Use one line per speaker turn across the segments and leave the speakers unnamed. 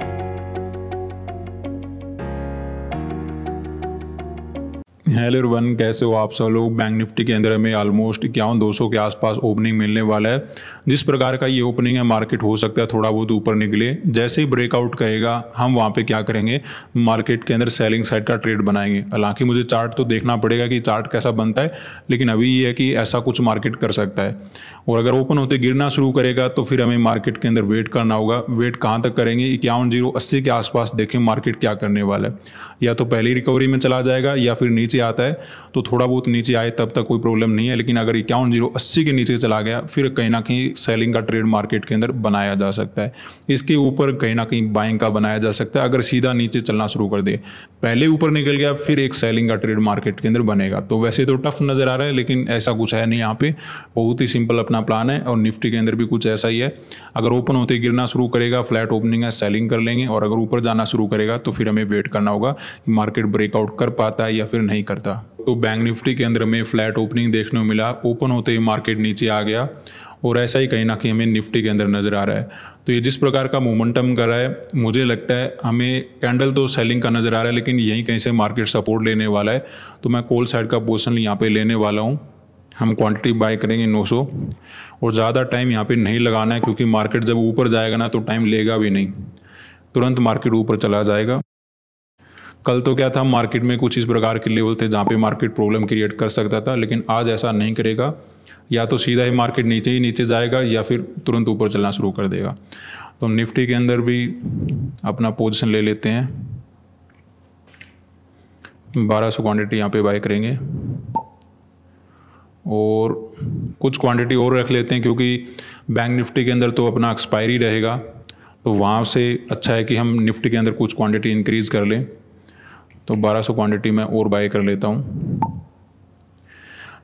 you. Hello one कैसे हो आप सब लोग बैंक निफ्टी के अंदर हमें ऑलमोस्ट इक्यावन दो सौ के आसपास ओपनिंग मिलने वाला है जिस प्रकार का ये ओपनिंग है मार्केट हो सकता है थोड़ा बहुत ऊपर निकले जैसे ही ब्रेकआउट करेगा हम वहाँ पे क्या करेंगे मार्केट के अंदर सेलिंग साइड का ट्रेड बनाएंगे हालांकि मुझे चार्ट तो देखना पड़ेगा कि चार्ट कैसा बनता है लेकिन अभी ये है कि ऐसा कुछ मार्केट कर सकता है और अगर ओपन होते गिरना शुरू करेगा तो फिर हमें मार्केट के अंदर वेट करना होगा वेट कहाँ तक करेंगे इक्यावन के आसपास देखें मार्केट क्या करने वाला है या तो पहली रिकवरी में चला जाएगा या फिर नीचे आता है तो थोड़ा बहुत नीचे आए तब तक कोई प्रॉब्लम नहीं है लेकिन अगर इक्यावन जीरो अस्सी के नीचे चला गया फिर कहीं ना कहीं सेलिंग का ट्रेड मार्केट के अंदर बनाया जा सकता है इसके ऊपर कहीं ना कहीं बाइंग का बनाया जा सकता है अगर सीधा नीचे चलना शुरू कर दे पहले ऊपर निकल गया फिर एक सेलिंग का ट्रेड मार्केट के अंदर बनेगा तो वैसे तो टफ नज़र आ रहा है लेकिन ऐसा कुछ है नहीं यहाँ पर बहुत ही सिंपल अपना प्लान है और निफ्टी के अंदर भी कुछ ऐसा ही है अगर ओपन होते गिरना शुरू करेगा फ्लैट ओपनिंग है सेलिंग कर लेंगे और अगर ऊपर जाना शुरू करेगा तो फिर हमें वेट करना होगा कि मार्केट ब्रेकआउट कर पाता है या फिर नहीं कर करता तो बैंक निफ्टी के अंदर में फ्लैट ओपनिंग देखने को मिला ओपन होते ही मार्केट नीचे आ गया और ऐसा ही कहीं ना कहीं हमें निफ्टी के अंदर नज़र आ रहा है तो ये जिस प्रकार का मोमेंटम कर रहा है मुझे लगता है हमें कैंडल तो सेलिंग का नज़र आ रहा है लेकिन यहीं कहीं से मार्केट सपोर्ट लेने वाला है तो मैं कोल साइड का पोर्सन यहाँ पर लेने वाला हूँ हम क्वांटिटी बाय करेंगे 900 और ज़्यादा टाइम यहाँ पे नहीं लगाना है क्योंकि मार्केट जब ऊपर जाएगा ना तो टाइम लेगा भी नहीं तुरंत मार्केट ऊपर चला जाएगा कल तो क्या था मार्केट में कुछ इस प्रकार के लेवल थे जहाँ पे मार्केट प्रॉब्लम क्रिएट कर सकता था लेकिन आज ऐसा नहीं करेगा या तो सीधा ही मार्केट नीचे ही नीचे जाएगा या फिर तुरंत ऊपर चलना शुरू कर देगा तो हम निफ्टी के अंदर भी अपना पोजिशन ले लेते हैं बारह सौ क्वान्टिटी यहाँ पे बाय करेंगे और कुछ क्वांटिटी और रख लेते हैं क्योंकि बैंक निफ्टी के अंदर तो अपना एक्सपायरी रहेगा तो वहाँ से अच्छा है कि हम निफ्टी के अंदर कुछ क्वांटिटी इंक्रीज़ कर लें तो 1200 क्वांटिटी में और बाय कर लेता हूँ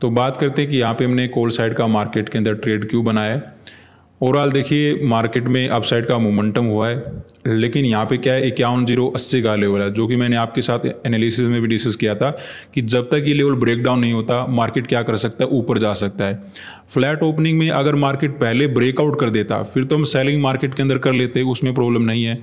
तो बात करते हैं कि यहाँ पे हमने कोल्ड साइड का मार्केट के अंदर ट्रेड क्यों बनाया है ओवरऑल देखिए मार्केट में अपसाइड का मोमेंटम हुआ है लेकिन यहाँ पे क्या है इक्यावन जीरो अस्सी का लेवल है जो कि मैंने आपके साथ एनालिसिस में भी डिस्कस किया था कि जब तक ये लेवल ब्रेक डाउन नहीं होता मार्केट क्या कर सकता है ऊपर जा सकता है फ्लैट ओपनिंग में अगर मार्केट पहले ब्रेकआउट कर देता फिर तो हम सेलिंग मार्केट के अंदर कर लेते उसमें प्रॉब्लम नहीं है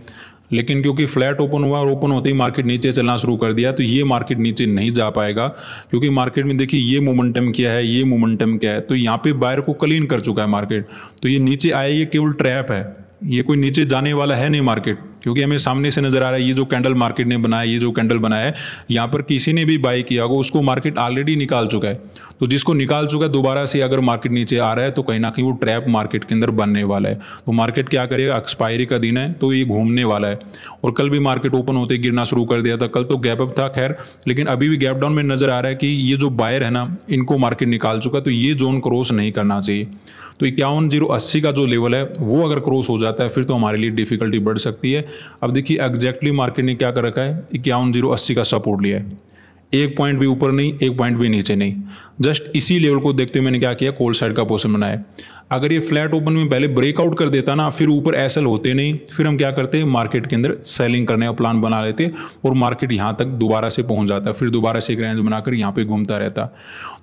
लेकिन क्योंकि फ्लैट ओपन हुआ और ओपन होते ही मार्केट नीचे चलना शुरू कर दिया तो ये मार्केट नीचे नहीं जा पाएगा क्योंकि मार्केट में देखिए ये मोमेंटम क्या है ये मोमेंटम क्या है तो यहाँ पे बायर को क्लीन कर चुका है मार्केट तो ये नीचे आया ये केवल ट्रैप है ये कोई नीचे जाने वाला है नहीं मार्केट क्योंकि हमें सामने से नज़र आ रहा है ये जो कैंडल मार्केट ने बनाया ये जो कैंडल बनाया है यहाँ पर किसी ने भी बाई किया होगा उसको मार्केट ऑलरेडी निकाल चुका है तो जिसको निकाल चुका है दोबारा से अगर मार्केट नीचे आ रहा है तो कहीं ना कहीं वो ट्रैप मार्केट के अंदर बनने वाला है तो मार्केट क्या करेगा एक्सपायरी का दिन है तो ये घूमने वाला है और कल भी मार्केट ओपन होते गिरना शुरू कर दिया था कल तो गैप अप था खैर लेकिन अभी भी गैप डाउन में नज़र आ रहा है कि ये जो बायर है ना इनको मार्केट निकाल चुका तो ये जोन क्रॉस नहीं करना चाहिए तो इक्यावन जीरो अस्सी का जो लेवल है वो अगर क्रॉस हो जाता है फिर तो हमारे लिए डिफिकल्टी बढ़ सकती है अब देखिए एग्जैक्टली मार्केट ने क्या कर रखा है इक्यावन जीरो अस्सी का सपोर्ट लिया है एक पॉइंट भी ऊपर नहीं एक पॉइंट भी नीचे नहीं जस्ट इसी लेवल को देखते हुए मैंने क्या किया कोल्ड साइड का पोर्सन बनाया अगर ये फ्लैट ओपन में पहले ब्रेकआउट कर देता ना फिर ऊपर एसल होते नहीं फिर हम क्या करते हैं मार्केट के अंदर सेलिंग करने का प्लान बना लेते और मार्केट यहाँ तक दोबारा से पहुँच जाता फिर दोबारा से एक रेंज बनाकर यहाँ पर घूमता रहता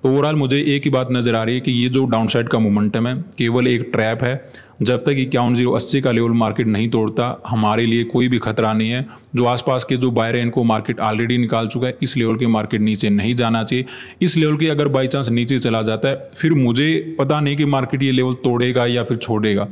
ओवरऑल तो मुझे एक ही बात नज़र आ रही है कि ये जो डाउन साइड का मोमेंटम है केवल एक ट्रैप है जब तक इक्यावन जीरो अस्सी का लेवल मार्केट नहीं तोड़ता हमारे लिए कोई भी खतरा नहीं है जो आसपास के जो बायर हैं इनको मार्केट ऑलरेडी निकाल चुका है इस लेवल के मार्केट नीचे नहीं जाना चाहिए इस लेवल के अगर बाई चांस नीचे चला जाता है फिर मुझे पता नहीं कि मार्केट ये लेवल तोड़ेगा या फिर छोड़ेगा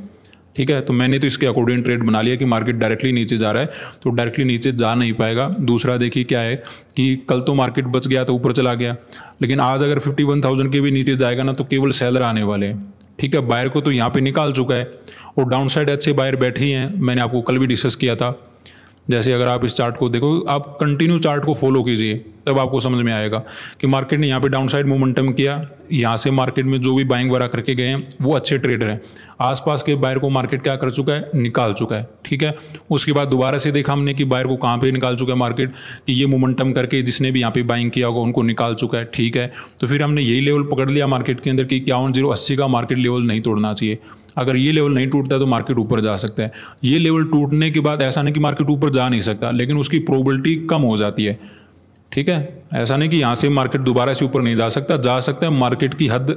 ठीक है तो मैंने तो इसके अकॉर्डिंग ट्रेड बना लिया कि मार्केट डायरेक्टली नीचे जा रहा है तो डायरेक्टली नीचे जा नहीं पाएगा दूसरा देखिए क्या है कि कल तो मार्केट बच गया तो ऊपर चला गया लेकिन आज अगर फिफ्टी वन थाउजेंड के भी नीचे जाएगा ना तो केवल सेलर आने वाले हैं ठीक है बायर को तो यहाँ पे निकाल चुका है और डाउन साइड अच्छे बायर बैठे ही हैं मैंने आपको कल भी डिस्कस किया था जैसे अगर आप इस चार्ट को देखो आप कंटिन्यू चार्ट को फॉलो कीजिए तब आपको समझ में आएगा कि मार्केट ने यहाँ पे डाउनसाइड मोमेंटम किया यहाँ से मार्केट में जो भी बाइंग वगैरह करके गए हैं वो अच्छे ट्रेडर हैं आसपास के बायर को मार्केट क्या कर चुका है निकाल चुका है ठीक है उसके बाद दोबारा से देखा हमने कि बायर को कहाँ पे निकाल चुका है मार्केट कि ये मोमेंटम करके जिसने भी यहाँ पे बाइंग किया होगा उनको निकाल चुका है ठीक है तो फिर हमने यही लेवल पकड़ लिया मार्केट के अंदर कि इक्यावन जीरो अस्सी का मार्केट लेवल नहीं तोड़ना चाहिए अगर ये लेवल नहीं टूटता तो मार्केट ऊपर जा सकता है ये लेवल टूटने के बाद ऐसा नहीं कि मार्केट ऊपर जा नहीं सकता लेकिन उसकी प्रोबेबिलिटी कम हो जाती है ठीक है ऐसा नहीं कि यहाँ से मार्केट दोबारा से ऊपर नहीं जा सकता जा सकता है मार्केट की हद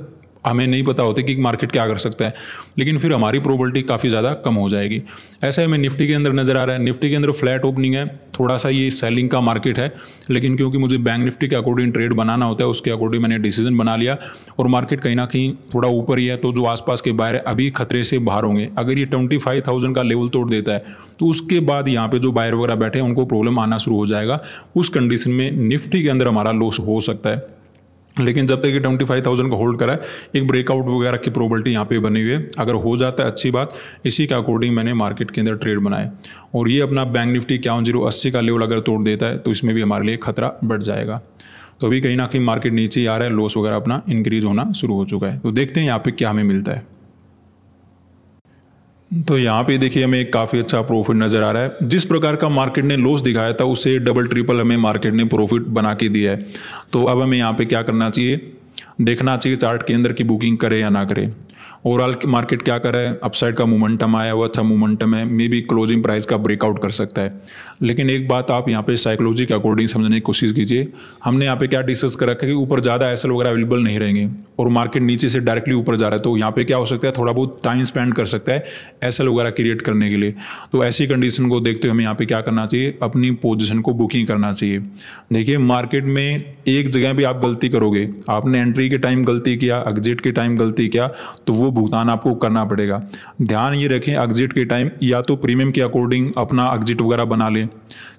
हमें नहीं पता होता कि मार्केट क्या कर सकता है लेकिन फिर हमारी प्रोबलिटी काफ़ी ज़्यादा कम हो जाएगी ऐसे हमें निफ्टी के अंदर नज़र आ रहा है निफ्टी के अंदर फ्लैट ओपनिंग है थोड़ा सा ये सेलिंग का मार्केट है लेकिन क्योंकि मुझे बैंक निफ्टी के अकॉर्डिंग ट्रेड बनाना होता है उसके अकॉर्डिंग मैंने डिसीजन बना लिया और मार्केट कहीं ना कहीं थोड़ा ऊपर ही है तो जो आसपास के बायर अभी खतरे से बाहर होंगे अगर ये ट्वेंटी फाइव थाउजेंड का लेवल तोड़ देता है तो उसके बाद यहाँ पर जो बायर वगैरह बैठे हैं उनको प्रॉब्लम आना शुरू हो जाएगा उस कंडीशन में निफ्टी के अंदर हमारा लॉस हो सकता है लेकिन जब तक ये ट्वेंटी फाइव थाउजेंड को होल्ड करा है एक ब्रेकआउट वगैरह की प्रोबेबिलिटी यहाँ पे बनी हुई है अगर हो जाता है अच्छी बात इसी के अकॉर्डिंग मैंने मार्केट के अंदर ट्रेड बनाए और ये अपना बैंक निफ्टी इक्यावन जीरो अस्सी का लेवल अगर तोड़ देता है तो इसमें भी हमारे लिए खतरा बढ़ जाएगा तो अभी कहीं ना कहीं मार्केट नीचे ही आ रहा है लॉस वगैरह अपना इंक्रीज होना शुरू हो चुका है तो देखते हैं यहाँ पर क्या हमें मिलता है तो यहाँ पे देखिए हमें एक काफ़ी अच्छा प्रॉफिट नज़र आ रहा है जिस प्रकार का मार्केट ने लॉस दिखाया था उसे डबल ट्रिपल हमें मार्केट ने प्रॉफिट बना के दिया है तो अब हमें यहाँ पे क्या करना चाहिए देखना चाहिए चार्ट के अंदर की बुकिंग करे या ना करे ओवरऑल मार्केट क्या कर रहा है अपसाइड का मोमेंटम आया हुआ था मोमेंटम है मे बी क्लोजिंग प्राइस का ब्रेकआउट कर सकता है लेकिन एक बात आप यहाँ पे साइकोलॉजी के अकॉर्डिंग समझने की कोशिश कीजिए हमने यहाँ पे क्या डिस्कस कर रखा है कि ऊपर ज़्यादा एसल वगैरह अवेलेबल नहीं रहेंगे और मार्केट नीचे से डायरेक्टली ऊपर जा रहा है तो यहाँ पे क्या हो सकता है थोड़ा बहुत टाइम स्पेंड कर सकता है एसल वगैरह क्रिएट करने के लिए तो ऐसी कंडीशन को देखते हुए हमें यहाँ पे क्या करना चाहिए अपनी पोजिशन को बुकिंग करना चाहिए देखिए मार्केट में एक जगह भी आप गलती करोगे आपने एंट्री के टाइम गलती किया एग्जिट के टाइम गलती किया तो वो भुगतान आपको करना पड़ेगा ध्यान ये रखें एग्जिट के टाइम या तो प्रीमियम के अकॉर्डिंग अपना एग्जिट वगैरह बना लें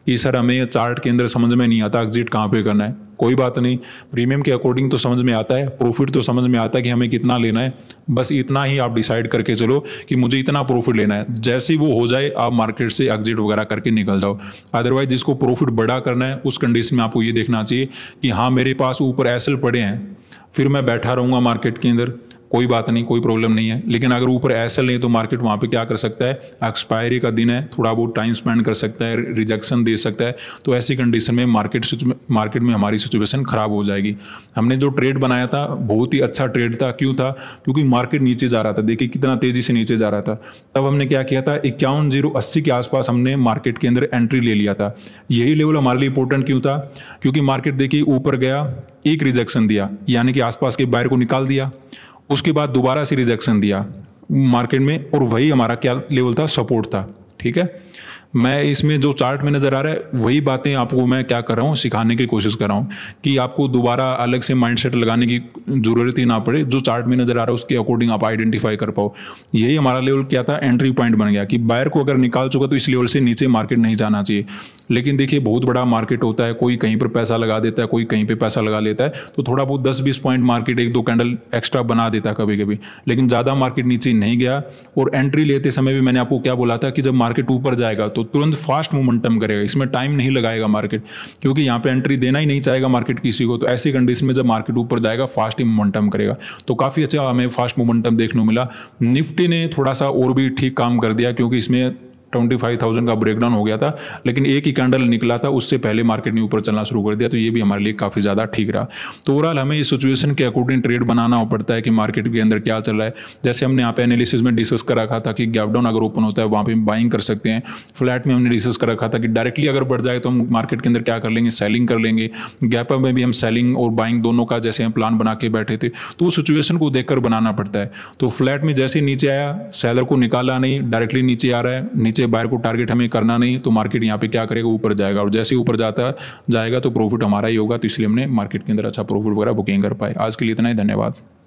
कि सर हमें चार्ट के अंदर समझ में नहीं आता एग्जिट कहाँ पे करना है कोई बात नहीं प्रीमियम के अकॉर्डिंग तो समझ में आता है प्रॉफिट तो समझ में आता है कि हमें कितना लेना है बस इतना ही आप डिसाइड करके चलो कि मुझे इतना प्रॉफिट लेना है जैसे वो हो जाए आप मार्केट से एग्जिट वगैरह करके निकल जाओ अदरवाइज जिसको प्रॉफिट बड़ा करना है उस कंडीशन में आपको ये देखना चाहिए कि हाँ मेरे पास ऊपर एसल पड़े हैं फिर मैं बैठा रहूँगा मार्केट के अंदर कोई बात नहीं कोई प्रॉब्लम नहीं है लेकिन अगर ऊपर ऐसा लें तो मार्केट वहाँ पे क्या कर सकता है एक्सपायरी का दिन है थोड़ा बहुत टाइम स्पेंड कर सकता है रिजेक्शन दे सकता है तो ऐसी कंडीशन में मार्केट मार्केट में हमारी सिचुएशन ख़राब हो जाएगी हमने जो ट्रेड बनाया था बहुत ही अच्छा ट्रेड था क्यों था क्योंकि मार्केट नीचे जा रहा था देखिए कितना तेज़ी से नीचे जा रहा था तब हमने क्या किया था इक्यावन जीरो अस्सी के आसपास हमने मार्केट के अंदर एंट्री ले लिया था यही लेवल हमारे लिए इंपॉर्टेंट क्यों था क्योंकि मार्केट देखिए ऊपर गया एक रिजेक्शन दिया यानी कि आसपास के बायर को निकाल दिया उसके बाद दोबारा से रिजेक्शन दिया मार्केट में और वही हमारा क्या लेवल था सपोर्ट था ठीक है मैं इसमें जो चार्ट में नज़र आ रहा है वही बातें आपको मैं क्या कर रहा हूँ सिखाने की कोशिश कर रहा हूँ कि आपको दोबारा अलग से माइंडसेट लगाने की ज़रूरत ही ना पड़े जो चार्ट में नज़र आ रहा है उसके अकॉर्डिंग आप आइडेंटिफाई कर पाओ यही हमारा लेवल क्या था एंट्री पॉइंट बन गया कि बायर को अगर निकाल चुका तो इस लेवल से नीचे मार्केट नहीं जाना चाहिए लेकिन देखिए बहुत बड़ा मार्केट होता है कोई कहीं पर पैसा लगा देता है कोई कहीं पर पैसा लगा लेता है तो थोड़ा बहुत दस बीस पॉइंट मार्केट एक दो कैंडल एक्स्ट्रा बना देता है कभी कभी लेकिन ज़्यादा मार्केट नीचे नहीं गया और एंट्री लेते समय भी मैंने आपको क्या बोला था कि जब मार्केट ऊपर जाएगा तो तुरंत फास्ट मोमेंटम करेगा इसमें टाइम नहीं लगाएगा मार्केट क्योंकि यहाँ पे एंट्री देना ही नहीं चाहेगा मार्केट किसी को तो ऐसी कंडीशन में जब मार्केट ऊपर जाएगा फास्ट ही मोमेंटम करेगा तो काफ़ी अच्छा हमें फास्ट मोमेंटम देखने को मिला निफ्टी ने थोड़ा सा और भी ठीक काम कर दिया क्योंकि इसमें ट्वेंटी फाइव थाउजेंड का ब्रेकडाउन हो गया था लेकिन एक ही कैंडल निकला था उससे पहले मार्केट ने ऊपर चलना शुरू कर दिया तो ये भी हमारे लिए काफ़ी ज़्यादा ठीक रहा तो ओवरऑल हमें इस सिचुएशन के अकॉर्डिंग ट्रेड बनाना पड़ता है कि मार्केट के अंदर क्या चल रहा है जैसे हमने यहाँ पे एनालिसिस में डिस्कस कर रखा था कि गैपडाउन अगर ओपन होता है वहाँ पर बाइंग कर सकते हैं फ्लैट में हमने डिस्कस कर रखा था कि डायरेक्टली अगर बढ़ जाए तो हम मार्केट के अंदर क्या कर लेंगे सेलिंग कर लेंगे गैप में भी हम सेलिंग और बाइंग दोनों का जैसे हम प्लान बना के बैठे थे तो उस सिचुएशन को देखकर बनाना पड़ता है तो फ्लैट में जैसे नीचे आया सेलर को निकाला नहीं डायरेक्टली नीचे आ रहा है नीचे बाहर को टारगेट हमें करना नहीं तो मार्केट यहाँ पे क्या करेगा ऊपर जाएगा और जैसे ऊपर जाता जाएगा तो प्रॉफिट हमारा ही होगा तो इसलिए हमने मार्केट के अंदर अच्छा प्रॉफिट वगैरह बुकिंग कर पाए आज के लिए इतना ही धन्यवाद